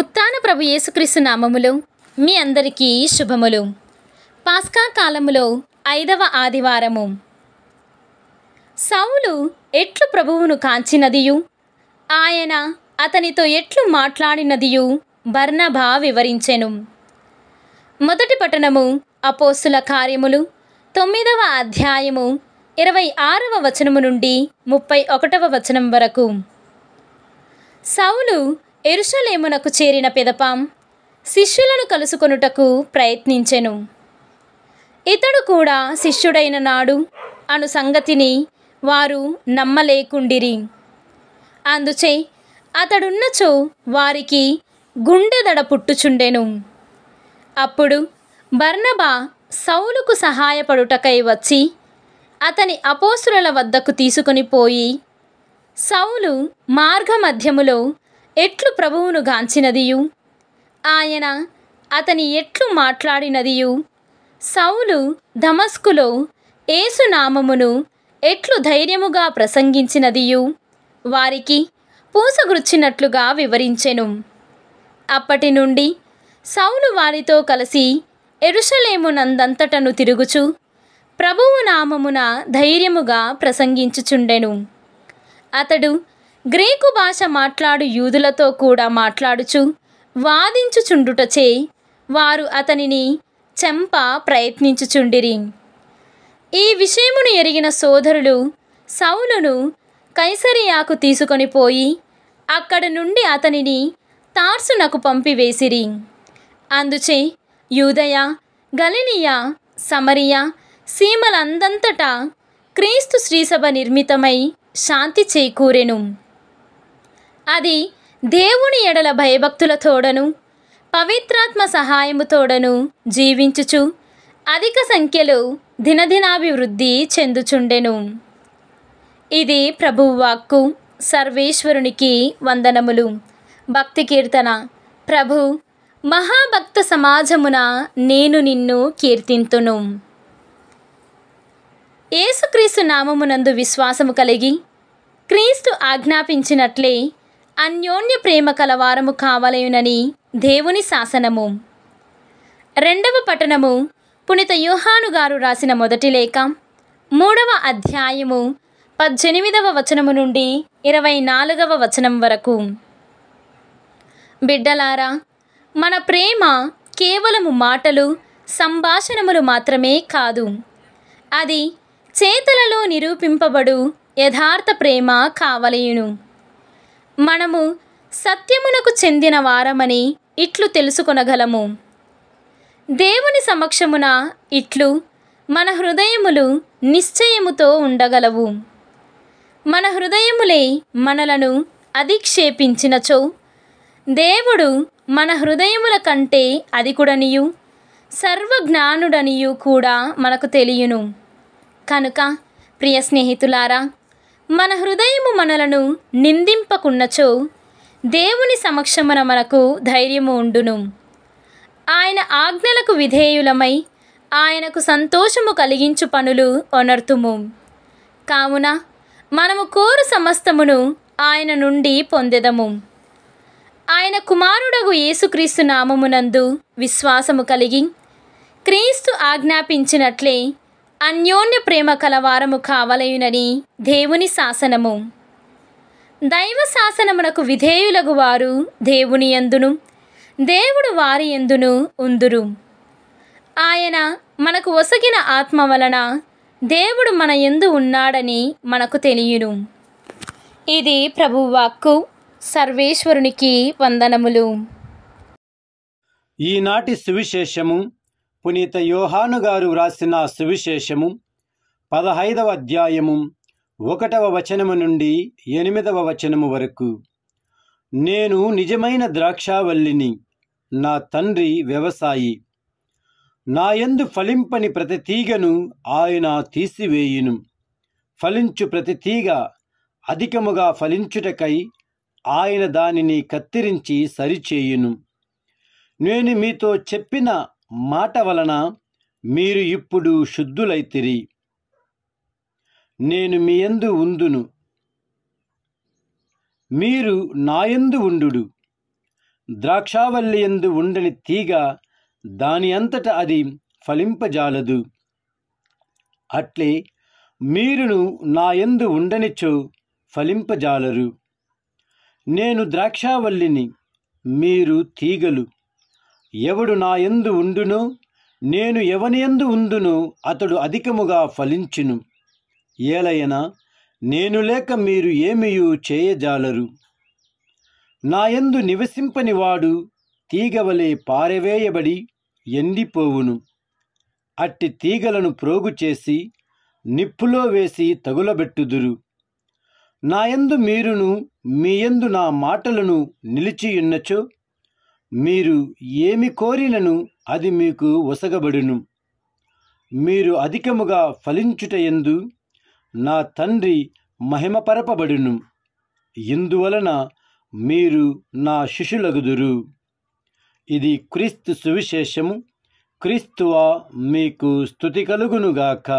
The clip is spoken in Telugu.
ఉత్తాన ప్రభు యేసుక్రీస్తు నామములు మీ అందరికీ శుభములు పాస్కా కాలములో ఐదవ ఆదివారము సౌలు ఎట్లు ప్రభువును కాంచినదియు ఆయన అతనితో ఎట్లు మాట్లాడినదియు బర్ణభా వివరించెను మొదటి పట్టణము అపోస్తుల కార్యములు తొమ్మిదవ అధ్యాయము ఇరవై ఆరవ వచనము నుండి ముప్పై ఒకటవ వచనం వరకు సౌలు ఎరుషలేమునకు చేరిన పెదపాం శిష్యులను కలుసుకొనుటకు ప్రయత్నించెను ఇతడు కూడా శిష్యుడైన నాడు అను సంగతిని వారు నమ్మలేకుండిరి అందుచే అతడున్నచో వారికి గుండెదడ పుట్టుచుండెను అప్పుడు బర్ణబా సౌలుకు సహాయపడుటకై వచ్చి అతని అపోసురుల వద్దకు తీసుకొని పోయి సౌలు మార్గమధ్యములో ఎట్లు ప్రభువును గాంచినదియు ఆయన అతని ఎట్లు మాట్లాడినదియు సౌలు ధమస్కులో ఏసునామమును ఎట్లు ధైర్యముగా ప్రసంగించినదియు వారికి పూసగుచ్చినట్లుగా వివరించెను అప్పటి నుండి సౌలు వారితో కలిసి ఎరుషలేమునందంతటను తిరుగుచు ప్రభువు నామమున ధైర్యముగా ప్రసంగించుచుండెను అతడు గ్రీకు భాష మాట్లాడు యూదులతో కూడా మాట్లాడుచు వాదించుచుండుటచే వారు అతనిని చెంప ప్రయత్నించుచుండిరి ఈ విషయమును ఎరిగిన సోదరులు సౌలును కైసరియాకు తీసుకొని పోయి అక్కడ నుండి అతనిని తార్సునకు పంపివేసిరి అందుచే యూదయ గలినియా సమరియా సీమలందంతటా క్రీస్తు శ్రీసభ నిర్మితమై శాంతి చేకూరెను అది దేవుని ఎడల భయభక్తుల తోడను పవిత్రాత్మ సహాయము తోడను జీవించుచు అధిక సంఖ్యలో దినదినాభివృద్ధి చెందుచుండెను ఇది ప్రభువాక్కు సర్వేశ్వరునికి వందనములు భక్తి కీర్తన ప్రభు మహాభక్త సమాజమున నేను నిన్ను కీర్తింతును ఏసుక్రీస్తు నామమునందు విశ్వాసము కలిగి క్రీస్తు ఆజ్ఞాపించినట్లే అన్యోన్య ప్రేమ కలవారము కావలయునని దేవుని శాసనము రెండవ పట్టణము పునిత యూహాను గారు రాసిన మొదటి లేఖ మూడవ అధ్యాయము పద్దెనిమిదవ వచనము నుండి ఇరవై నాలుగవ వచనం వరకు బిడ్డలారా మన ప్రేమ కేవలము మాటలు సంభాషణములు మాత్రమే కాదు అది చేతలలో నిరూపింపబడు యథార్థ ప్రేమ కావలయును మనము సత్యమునకు చెందిన వారమని ఇట్లు తెలుసుకొనగలము దేవుని సమక్షమున ఇట్లు మన హృదయములు నిశ్చయముతో ఉండగలవు మన హృదయములే మనలను అధిక్షేపించినచో దేవుడు మన హృదయముల కంటే అధికుడనియు సర్వజ్ఞానుడనియు కూడా మనకు తెలియను కనుక ప్రియ స్నేహితులారా మన హృదయము మనలను నిందింపకున్నచో దేవుని సమక్షమున మనకు ధైర్యము ఉండును ఆయన ఆజ్ఞలకు విధేయులమై ఆయనకు సంతోషము కలిగించు పనులు ఒనర్తుము కావున మనము కోరు సమస్తమును ఆయన నుండి పొందెదము ఆయన కుమారుడగు యేసుక్రీస్తు నామమునందు విశ్వాసము కలిగి క్రీస్తు ఆజ్ఞాపించినట్లే అన్యోన్య ప్రేమ కలవారము కావలయునని దేవుని శాసనము దైవ శాసనమునకు విధేయులగు వారు దేవుని ఎందును దేవుడు వారి ఎందును ఉందురు ఆయన మనకు ఒసగిన ఆత్మ వలన దేవుడు మన ఎందు ఉన్నాడని మనకు తెలియను ఇది ప్రభువాక్కు సర్వేశ్వరునికి వందనములు ఈనాటి సువిశేషము పునీత యోహాను గారు వ్రాసిన సువిశేషము పదహైదవ అధ్యాయము ఒకటవ వచనము నుండి ఎనిమిదవ వచనము వరకు నేను నిజమైన ద్రాక్షావల్లిని నా తండ్రి వ్యవసాయి నాయందు ఫలింపని ప్రతి తీగను ఆయన తీసివేయును ఫలించు ప్రతి తీగ అధికముగా ఫలించుటకై ఆయన దానిని కత్తిరించి సరిచేయును నేను మీతో చెప్పిన మాట వలన మీరు ఇప్పుడు శుద్ధులైతిరి నేను మీ ఉందును మీరు నాయందు ఉండు ద్రాక్షావల్లి ఎందు ఉండని తీగ దాని అంతట అది ఫలింపజాలదు అట్లే మీరును నాయందు ఉండనిచో ఫలింపజాలరు నేను ద్రాక్షావల్లిని మీరు తీగలు ఎవడు నా ఎందు ఉండును నేను ఎవని ఎందు ఉందును అతడు అధికముగా ఫలించును ఏలయన నేను లేక మీరు ఏమియూ చేయజాలరు నా ఎందు నివసింపనివాడు తీగవలే పారవేయబడి ఎండిపోవును అట్టి తీగలను ప్రోగు చేసి నిప్పులో వేసి తగులబెట్టుదురు నాయందు మీరును మీయందు నా మాటలను నిలిచియున్నచో మీరు ఏమి కోరినను అది మీకు వసగబడును మీరు అధికముగా ఫలించుటయందు నా తండ్రి మహిమపరపబడును ఇందువలన మీరు నా శిష్యులగుదురు ఇది క్రీస్తు సువిశేషము క్రీస్తువా మీకు స్థుతి కలుగునుగాక